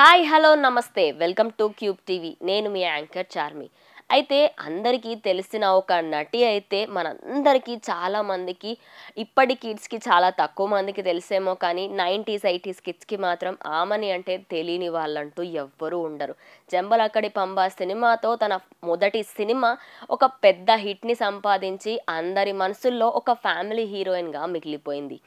hi hello నమస్తే welcome to Cube TV నేను మీ యాంకర్ చార్మి అయితే అందరికీ తెలిసిన ఒక నటి అయితే మనందరికీ చాలామందికి ఇప్పటి కిడ్స్కి చాలా తక్కువ మందికి తెలిసేమో కానీ నైంటీస్ ఎయిటీస్ కిడ్స్కి మాత్రం ఆమెని అంటే తెలియని వాళ్ళంటూ ఎవ్వరూ ఉండరు జంబలక్కడి పంబ సినిమాతో తన మొదటి సినిమా ఒక పెద్ద హిట్ని సంపాదించి అందరి మనసుల్లో ఒక ఫ్యామిలీ హీరోయిన్గా మిగిలిపోయింది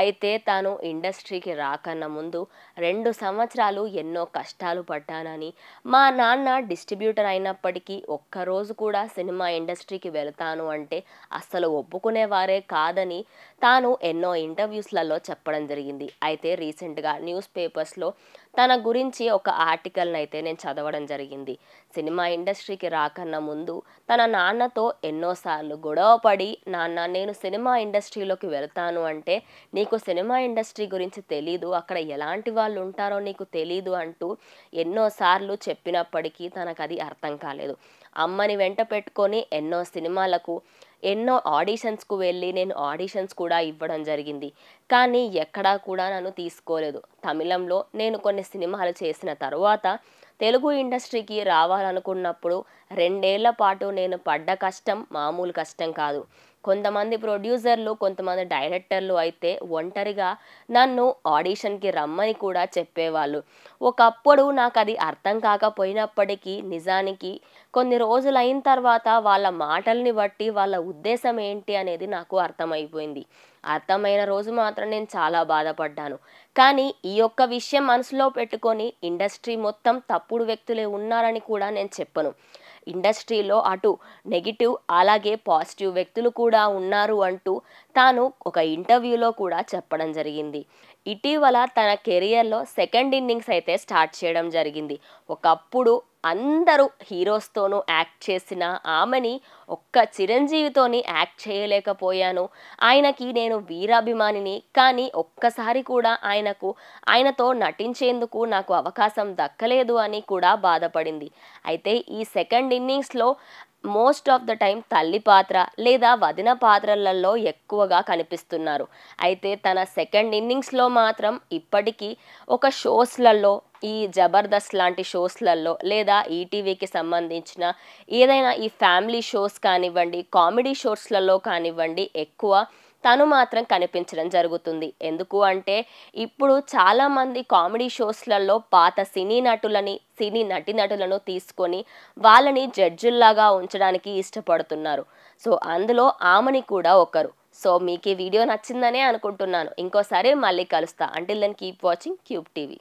అయితే తాను ఇండస్ట్రీకి రాకన్నా ముందు రెండు సంవత్సరాలు ఎన్నో కష్టాలు పడ్డానని మా నాన్న డిస్ట్రిబ్యూటర్ అయినప్పటికీ ఒక్కరోజు కూడా సినిమా ఇండస్ట్రీకి వెళతాను అంటే అస్సలు ఒప్పుకునేవారే కాదని తాను ఎన్నో ఇంటర్వ్యూస్లలో చెప్పడం జరిగింది అయితే రీసెంట్గా న్యూస్ పేపర్స్లో తన గురించి ఒక ఆర్టికల్ని అయితే నేను చదవడం జరిగింది సినిమా ఇండస్ట్రీకి రాకన్నా ముందు తన నాన్నతో ఎన్నోసార్లు గొడవ పడి నాన్న నేను సినిమా ఇండస్ట్రీలోకి వెళ్తాను అంటే నీకు సినిమా ఇండస్ట్రీ గురించి తెలీదు అక్కడ ఎలాంటి వాళ్ళు ఉంటారో నీకు తెలీదు అంటూ ఎన్నోసార్లు చెప్పినప్పటికీ తనకు అది అర్థం కాలేదు అమ్మని వెంట పెట్టుకొని ఎన్నో సినిమాలకు ఎన్నో ఆడిషన్స్కు వెళ్ళి నేను ఆడిషన్స్ కూడా ఇవ్వడం జరిగింది కానీ ఎక్కడా కూడా నన్ను తీసుకోలేదు తమిళంలో నేను కొన్ని సినిమాలు చేసిన తర్వాత తెలుగు ఇండస్ట్రీకి రావాలనుకున్నప్పుడు రెండేళ్ల పాటు నేను పడ్డ కష్టం మామూలు కష్టం కాదు కొంతమంది ప్రొడ్యూసర్లు కొంతమంది డైరెక్టర్లు అయితే ఒంటరిగా నన్ను ఆడిషన్కి రమ్మని కూడా చెప్పేవాళ్ళు ఒకప్పుడు నాకు అది అర్థం కాకపోయినప్పటికీ నిజానికి కొన్ని రోజులైన తర్వాత వాళ్ళ మాటల్ని బట్టి వాళ్ళ ఉద్దేశం ఏంటి అనేది నాకు అర్థమైపోయింది అర్థమైన రోజు మాత్రం నేను చాలా బాధపడ్డాను కానీ ఈ యొక్క విషయం మనసులో పెట్టుకొని ఇండస్ట్రీ మొత్తం తప్పుడు వ్యక్తులే ఉన్నారని కూడా నేను చెప్పను ఇండస్ట్రీలో అటు నెగిటివ్ అలాగే పాజిటివ్ వ్యక్తులు కూడా ఉన్నారు అంటూ తాను ఒక ఇంటర్వ్యూలో కూడా చెప్పడం జరిగింది ఇటీవల తన కెరియర్లో సెకండ్ ఇన్నింగ్స్ అయితే స్టార్ట్ చేయడం జరిగింది ఒకప్పుడు అందరూ హీరోస్తోనూ యాక్ట్ చేసిన ఆమెని ఒక్క చిరంజీవితోని యాక్ట్ చేయలేకపోయాను ఆయనకి నేను వీరాభిమానిని కానీ ఒక్కసారి కూడా ఆయనకు ఆయనతో నటించేందుకు నాకు అవకాశం దక్కలేదు అని కూడా బాధపడింది అయితే ఈ సెకండ్ ఇన్నింగ్స్లో మోస్ట్ ఆఫ్ ద టైం తల్లి పాత్ర లేదా వదిన పాత్రలలో ఎక్కువగా కనిపిస్తున్నారు అయితే తన సెకండ్ ఇన్నింగ్స్లో మాత్రం ఇప్పటికీ ఒక షోస్లలో ఈ జబర్దస్త్ లాంటి షోస్లలో లేదా ఈటీవీకి సంబంధించిన ఏదైనా ఈ ఫ్యామిలీ షోస్ కానివ్వండి కామెడీ షోస్లలో కానివ్వండి ఎక్కువ తను మాత్రం కనిపించడం జరుగుతుంది ఎందుకు అంటే ఇప్పుడు చాలామంది కామెడీ షోస్లలో పాత సినీ నటులని సినీ నటి నటులను తీసుకొని వాళ్ళని జడ్జుల్లాగా ఉంచడానికి ఇష్టపడుతున్నారు సో అందులో ఆమెని కూడా ఒకరు సో మీకు ఈ వీడియో నచ్చిందనే అనుకుంటున్నాను ఇంకోసారి మళ్ళీ కలుస్తా until then keep watching Cube TV